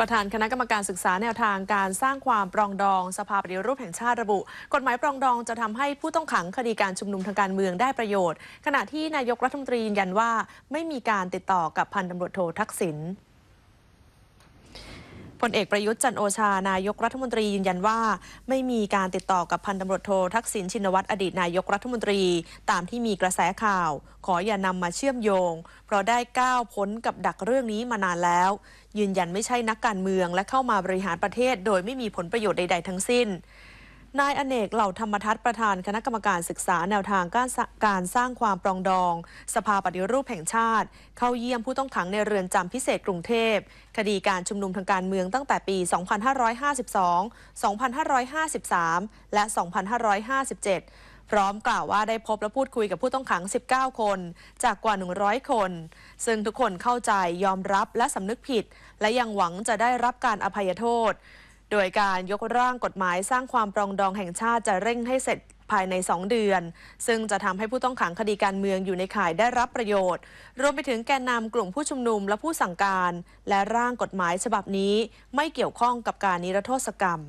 ประธานคณะกรรมการศึกษาแนวทางการสร้างความปรองดองสภาปฏิรูปแห่งชาติระบุ กฎหมายปรองดองจะทำให้ผู้ต้องขังคดีการชุมนุมทางการเมืองได้ประโยชน์ ขณะที่นายกรัฐมนตรียืนยันว่าไม่มีการติดต่อกับพันตำารวจโททักษิณพลเอกประยุทธ์จันโอชา นายกรัฐมนตรียืนยันว่าไม่มีการติดต่อกับพันตำรวจโททักษิณชินวัตรอดีตนายกรัฐมนตรีตามที่มีกระแสข่าว ขออย่านำมาเชื่อมโยง เพราะได้ก้าวพ้นกับดักเรื่องนี้มานานแล้ว ยืนยันไม่ใช่นักการเมืองและเข้ามาบริหารประเทศ โดยไม่มีผลประโยชน์ใดๆ ทั้งสิ้นนายอเนกเหล่าธรรมทัศน์ประธานคณะกรรมการศึกษาแนวทางการการสร้างความปรองดอง สภาปฏิรูปแห่งชาติ เข้าเยี่ยมผู้ต้องขังในเรือนจำพิเศษกรุงเทพ คดีการชุมนุมทางการเมืองตั้งแต่ปี 2552 2553 และ 2557 พร้อมกล่าวว่าได้พบและพูดคุยกับผู้ต้องขัง 19 คน จากกว่า 100 คน ซึ่งทุกคนเข้าใจยอมรับและสำนึกผิด และยังหวังจะได้รับการอภัยโทษโดยการยกร่างกฎหมายสร้างความปรองดองแห่งชาติจะเร่งให้เสร็จภายใน 2 เดือน ซึ่งจะทำให้ผู้ต้องขังคดีการเมืองอยู่ในข่ายได้รับประโยชน์ รวมไปถึงแกนนำกลุ่มผู้ชุมนุมและผู้สั่งการ และร่างกฎหมายฉบับนี้ ไม่เกี่ยวข้องกับการนิรโทษกรรม